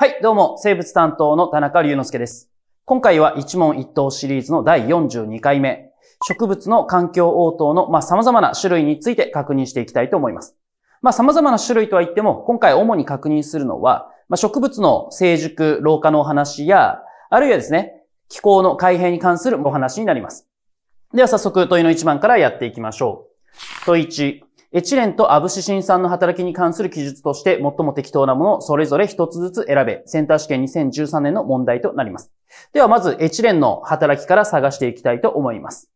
はい、どうも、生物担当の田中隆之介です。今回は一問一答シリーズの第42回目、植物の環境応答の、まあ、様々な種類について確認していきたいと思います。まあ、様々な種類とは言っても、今回主に確認するのは、まあ、植物の成熟、老化のお話や、あるいはですね、気候の改変に関するお話になります。では早速問いの1番からやっていきましょう。問い1。エチレンとアブシシン酸の働きに関する記述として最も適当なものをそれぞれ一つずつ選べ、センター試験2013年の問題となります。ではまずエチレンの働きから探していきたいと思います。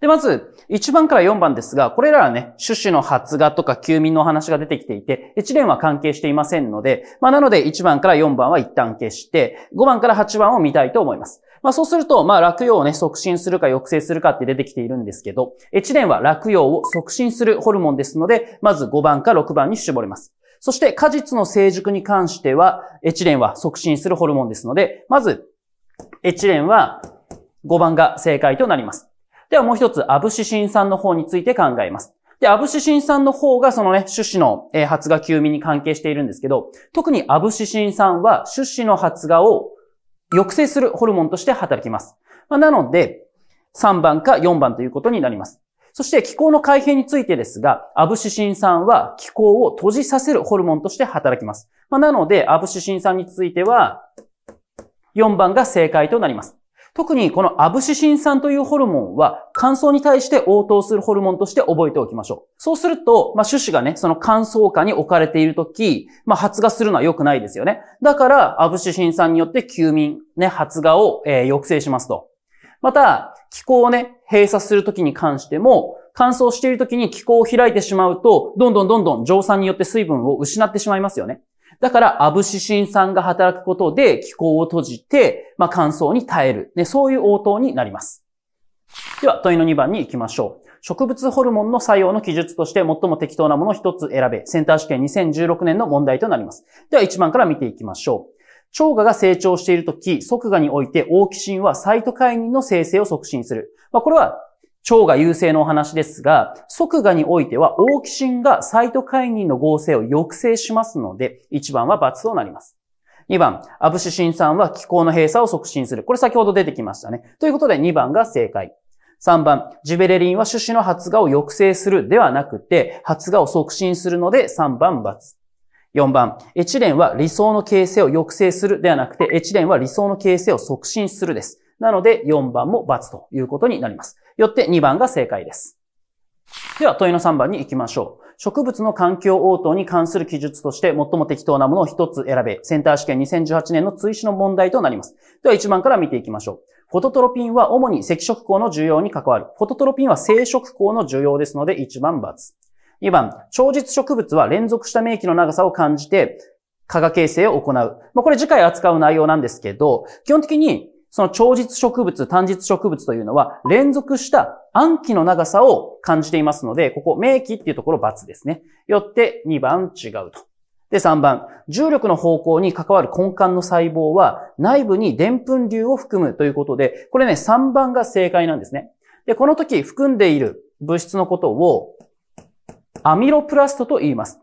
で、まず、1番から4番ですが、これらはね、種子の発芽とか休眠の話が出てきていて、エチレンは関係していませんので、まあ、なので1番から4番は一旦消して、5番から8番を見たいと思います。まあそうすると、まあ落葉をね、促進するか抑制するかって出てきているんですけど、エチレンは落葉を促進するホルモンですので、まず5番か6番に絞れます。そして果実の成熟に関しては、エチレンは促進するホルモンですので、まず、エチレンは5番が正解となります。ではもう一つ、アブシシン酸の方について考えます。で、アブシシン酸の方がそのね、種子の発芽休眠に関係しているんですけど、特にアブシシン酸は種子の発芽を抑制するホルモンとして働きます。まあ、なので、3番か4番ということになります。そして気候の改変についてですが、アブシシン酸は気候を閉じさせるホルモンとして働きます。まあ、なので、アブシシン酸については、4番が正解となります。特にこのアブシシン酸というホルモンは乾燥に対して応答するホルモンとして覚えておきましょう。そうすると、まあ、種子がね、その乾燥下に置かれているとき、まあ、発芽するのは良くないですよね。だから、アブシシン酸によって休眠、ね、発芽を、えー、抑制しますと。また、気候をね、閉鎖するときに関しても、乾燥しているときに気候を開いてしまうと、どんどんどんどん蒸散によって水分を失ってしまいますよね。だから、アブシシン酸が働くことで気候を閉じて、まあ、乾燥に耐える。ね、そういう応答になります。では、問いの2番に行きましょう。植物ホルモンの作用の記述として最も適当なものを一つ選べ。センター試験2016年の問題となります。では1番から見ていきましょう。腸がが成長しているとき、即芽においてオーキシンはサイトカインの生成を促進する。まあ、これは腸が優勢のお話ですが、即画においては、オーキシンがサイトカインの合成を抑制しますので、1番は×となります。2番、アブシシン酸は気候の閉鎖を促進する。これ先ほど出てきましたね。ということで2番が正解。3番、ジベレリンは種子の発芽を抑制するではなくて、発芽を促進するので3番×。4番、エチレンは理想の形成を抑制するではなくて、エチレンは理想の形成を促進するです。なので、4番も×ということになります。よって2番が正解です。では問いの3番に行きましょう。植物の環境応答に関する記述として最も適当なものを1つ選べ。センター試験2018年の追試の問題となります。では1番から見ていきましょう。フォトトロピンは主に赤色光の需要に関わる。フォトトロピンは生色光の需要ですので1番×。2番、超実植物は連続した免疫の長さを感じて、化学形成を行う。まあ、これ次回扱う内容なんですけど、基本的にその長日植物、短日植物というのは、連続した暗記の長さを感じていますので、ここ、明記っていうところ×ですね。よって2番違うと。で、3番。重力の方向に関わる根幹の細胞は内部に澱粉流を含むということで、これね、3番が正解なんですね。で、この時含んでいる物質のことをアミロプラストと言います。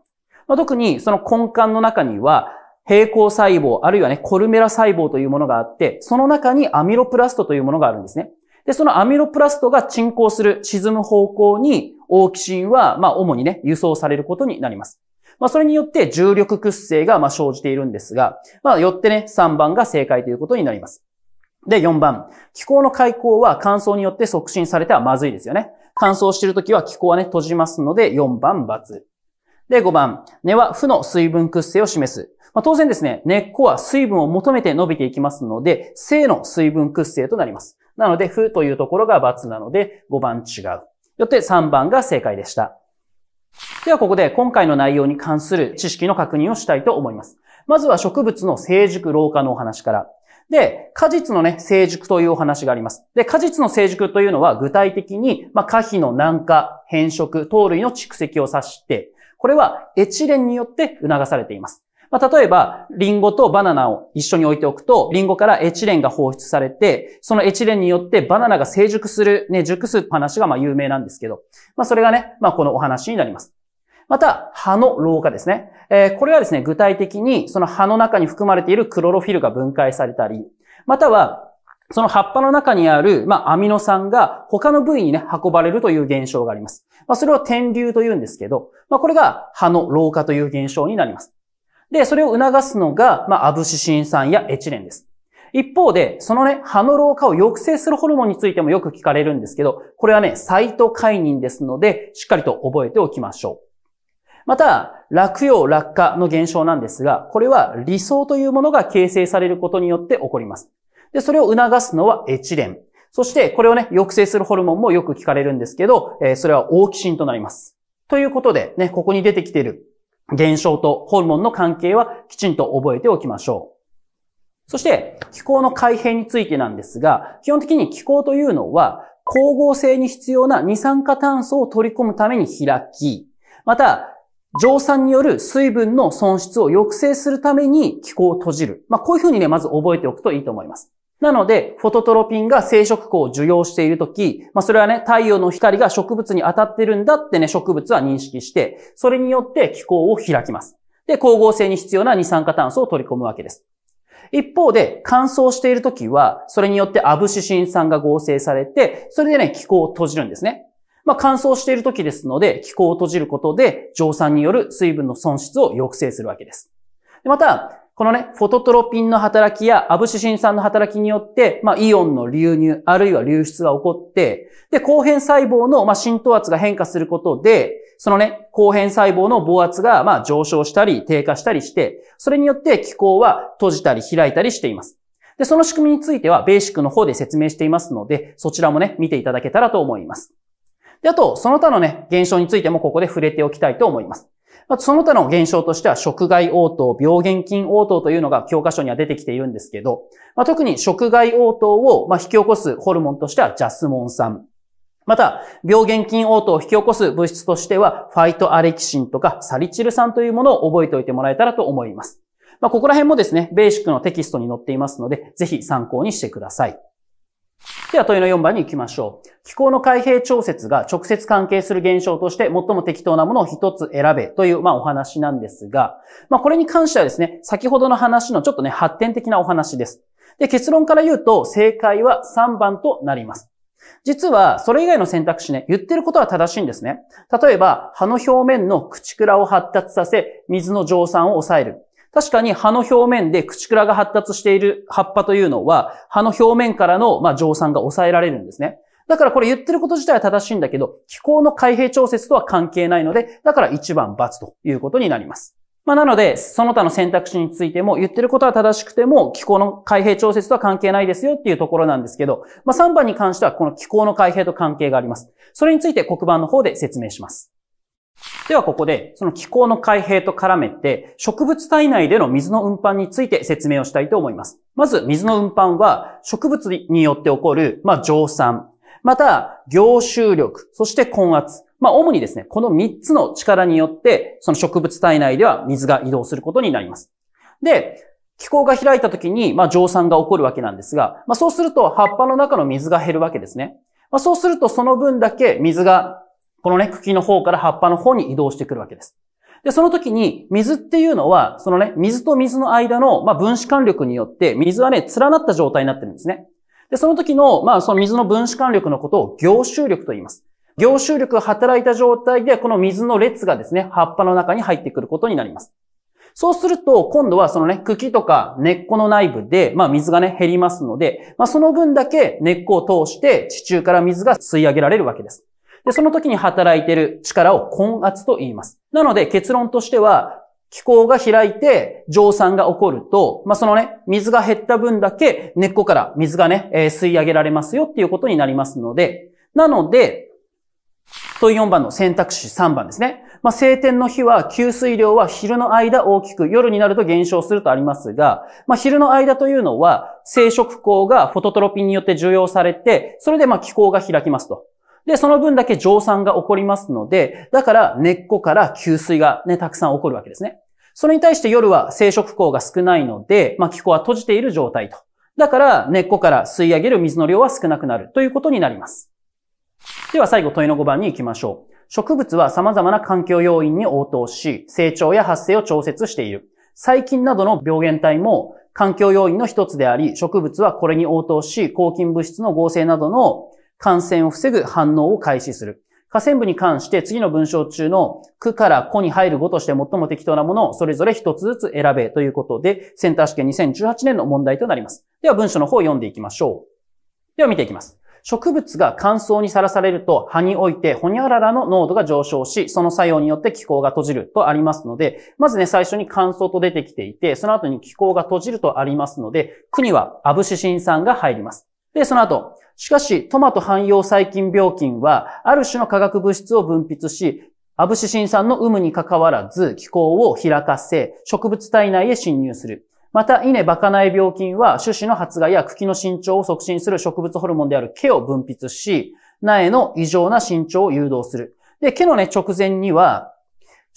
まあ、特にその根幹の中には平行細胞、あるいはね、コルメラ細胞というものがあって、その中にアミロプラストというものがあるんですね。で、そのアミロプラストが沈降する、沈む方向に、オーキシンは、まあ、主にね、輸送されることになります。まあ、それによって重力屈性が、まあ、生じているんですが、まあ、よってね、3番が正解ということになります。で、4番。気候の開口は乾燥によって促進されてはまずいですよね。乾燥しているときは気候はね、閉じますので、4番×。で、5番。根は負の水分屈性を示す。まあ、当然ですね、根っこは水分を求めて伸びていきますので、正の水分屈性となります。なので、負というところが×なので、5番違う。よって3番が正解でした。ではここで今回の内容に関する知識の確認をしたいと思います。まずは植物の成熟老化のお話から。で、果実のね、成熟というお話があります。で、果実の成熟というのは具体的に、まあ、皮の軟化、変色、糖類の蓄積を指して、これはエチレンによって促されています。まあ、例えば、リンゴとバナナを一緒に置いておくと、リンゴからエチレンが放出されて、そのエチレンによってバナナが成熟する、ね、熟す話がまあ有名なんですけど、まあ、それがね、まあ、このお話になります。また、葉の老化ですね。えー、これはですね、具体的にその葉の中に含まれているクロロフィルが分解されたり、または、その葉っぱの中にある、まあ、アミノ酸が他の部位にね、運ばれるという現象があります。まあ、それを天竜と言うんですけど、まあ、これが葉の老化という現象になります。で、それを促すのが、まあ、アブシシン酸やエチレンです。一方で、そのね、歯の老化を抑制するホルモンについてもよく聞かれるんですけど、これはね、サイトカイニンですので、しっかりと覚えておきましょう。また、落葉落下の現象なんですが、これは理想というものが形成されることによって起こります。で、それを促すのはエチレン。そして、これをね、抑制するホルモンもよく聞かれるんですけど、えー、それはオーキシンとなります。ということで、ね、ここに出てきている現象とホルモンの関係はきちんと覚えておきましょう。そして、気候の改変についてなんですが、基本的に気候というのは、光合成に必要な二酸化炭素を取り込むために開き、また、蒸散による水分の損失を抑制するために気候を閉じる。まあ、こういうふうにね、まず覚えておくといいと思います。なので、フォトトロピンが生殖光を受容しているとき、まあ、それはね、太陽の光が植物に当たってるんだってね、植物は認識して、それによって気候を開きます。で、光合成に必要な二酸化炭素を取り込むわけです。一方で、乾燥しているときは、それによってアブシシン酸が合成されて、それでね、気候を閉じるんですね。まあ、乾燥しているときですので、気候を閉じることで、蒸散による水分の損失を抑制するわけです。また、このね、フォトトロピンの働きやアブシシン酸の働きによって、まあ、イオンの流入、あるいは流出が起こって、で、後変細胞の、まあ、浸透圧が変化することで、そのね、後変細胞の防圧が、まあ、上昇したり、低下したりして、それによって気候は閉じたり開いたりしています。で、その仕組みについては、ベーシックの方で説明していますので、そちらもね、見ていただけたらと思います。で、あと、その他のね、現象についてもここで触れておきたいと思います。まその他の現象としては、食害応答、病原菌応答というのが教科書には出てきているんですけど、ま特に食害応答を、ま引き起こすホルモンとしては、ジャスモン酸。また、病原菌応答を引き起こす物質としては、ファイトアレキシンとかサリチル酸というものを覚えておいてもらえたらと思います。まあ、ここら辺もですね、ベーシックのテキストに載っていますので、ぜひ参考にしてください。では問いの4番に行きましょう。気候の開閉調節が直接関係する現象として最も適当なものを一つ選べという、まあ、お話なんですが、まあ、これに関してはですね、先ほどの話のちょっとね、発展的なお話です。で、結論から言うと、正解は3番となります。実は、それ以外の選択肢ね、言ってることは正しいんですね。例えば、葉の表面の口倉を発達させ、水の蒸散を抑える。確かに葉の表面で口倉が発達している葉っぱというのは、葉の表面からの、まあ、蒸散が抑えられるんですね。だからこれ言ってること自体は正しいんだけど、気候の開閉調節とは関係ないので、だから1番×ということになります。まあなので、その他の選択肢についても言ってることは正しくても気候の開閉調節とは関係ないですよっていうところなんですけど、まあ3番に関してはこの気候の開閉と関係があります。それについて黒板の方で説明します。ではここで、その気候の開閉と絡めて、植物体内での水の運搬について説明をしたいと思います。まず、水の運搬は、植物によって起こる、まあ、蒸散、また、凝集力、そして根圧。まあ、主にですね、この3つの力によって、その植物体内では水が移動することになります。で、気候が開いた時に、まあ、蒸散が起こるわけなんですが、まあ、そうすると、葉っぱの中の水が減るわけですね。まあ、そうすると、その分だけ水がこのね、茎の方から葉っぱの方に移動してくるわけです。で、その時に、水っていうのは、そのね、水と水の間の、まあ、分子間力によって、水はね、連なった状態になってるんですね。で、その時の、まあ、その水の分子間力のことを凝集力と言います。凝集力が働いた状態で、この水の列がですね、葉っぱの中に入ってくることになります。そうすると、今度はそのね、茎とか根っこの内部で、まあ水がね、減りますので、まあその分だけ根っこを通して地中から水が吸い上げられるわけです。で、その時に働いている力を根圧と言います。なので結論としては、気候が開いて蒸散が起こると、まあ、そのね、水が減った分だけ根っこから水がね、えー、吸い上げられますよっていうことになりますので、なので、問い4番の選択肢3番ですね。まあ、晴天の日は、給水量は昼の間大きく、夜になると減少するとありますが、まあ、昼の間というのは、生殖光がフォトトロピンによって受容されて、それでま気候が開きますと。で、その分だけ蒸散が起こりますので、だから根っこから吸水がね、たくさん起こるわけですね。それに対して夜は生殖口が少ないので、まあ、気候は閉じている状態と。だから、根っこから吸い上げる水の量は少なくなるということになります。では最後問いの5番に行きましょう。植物は様々な環境要因に応答し、成長や発生を調節している。細菌などの病原体も環境要因の一つであり、植物はこれに応答し、抗菌物質の合成などの感染を防ぐ反応を開始する。下線部に関して次の文章中の区から子に入る語として最も適当なものをそれぞれ一つずつ選べということで、センター試験2018年の問題となります。では文章の方を読んでいきましょう。では見ていきます。植物が乾燥にさらされると、葉において、ほにゃららの濃度が上昇し、その作用によって気候が閉じるとありますので、まずね、最初に乾燥と出てきていて、その後に気候が閉じるとありますので、区にはアブシシン酸が入ります。で、その後、しかし、トマト汎用細菌病菌は、ある種の化学物質を分泌し、アブシシン酸の有無に関わらず気候を開かせ、植物体内へ侵入する。また、稲バカナイ病菌は、種子の発芽や茎の伸長を促進する植物ホルモンである毛を分泌し、苗の異常な伸長を誘導する。で、毛のね、直前には、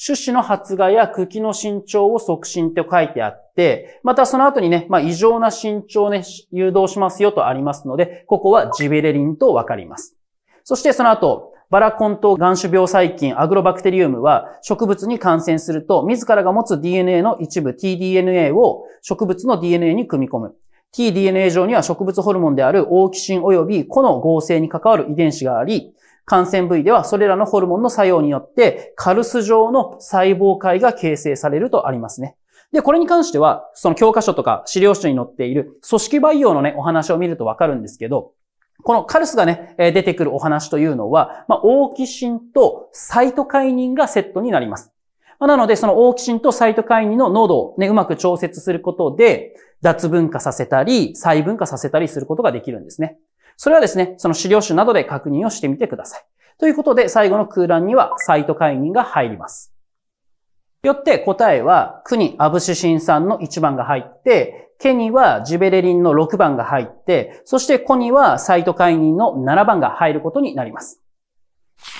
種子の発芽や茎の伸長を促進と書いてあって、またその後にね、まあ、異常な伸長をね、誘導しますよとありますので、ここはジベレリンとわかります。そしてその後、バラコンと眼種病細菌、アグロバクテリウムは植物に感染すると、自らが持つ DNA の一部 tDNA を植物の DNA に組み込む。tDNA 上には植物ホルモンであるオーキシン及び個の合成に関わる遺伝子があり、感染部位ではそれらのホルモンの作用によってカルス状の細胞界が形成されるとありますね。で、これに関しては、その教科書とか資料書に載っている組織培養のね、お話を見るとわかるんですけど、このカルスがね、出てくるお話というのは、まあ、オーキシンとサイトカイニンがセットになります。まあ、なので、そのオーキシンとサイトカイニンの濃度をね、うまく調節することで、脱分化させたり、細分化させたりすることができるんですね。それはですね、その資料集などで確認をしてみてください。ということで、最後の空欄にはサイト会員が入ります。よって答えは、国アブシシン酸の1番が入って、ケにはジベレリンの6番が入って、そしてコにはサイト会員の7番が入ることになります。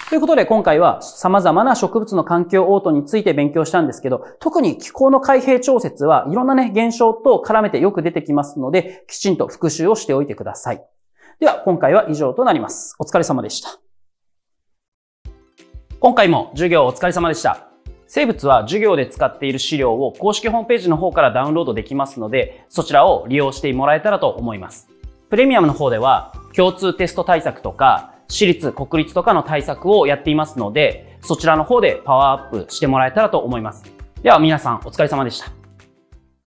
ということで今回は様々な植物の環境応答について勉強したんですけど、特に気候の開閉調節はいろんなね、現象と絡めてよく出てきますので、きちんと復習をしておいてください。では、今回は以上となります。お疲れ様でした。今回も授業お疲れ様でした。生物は授業で使っている資料を公式ホームページの方からダウンロードできますので、そちらを利用してもらえたらと思います。プレミアムの方では共通テスト対策とか、私立、国立とかの対策をやっていますので、そちらの方でパワーアップしてもらえたらと思います。では皆さんお疲れ様でした。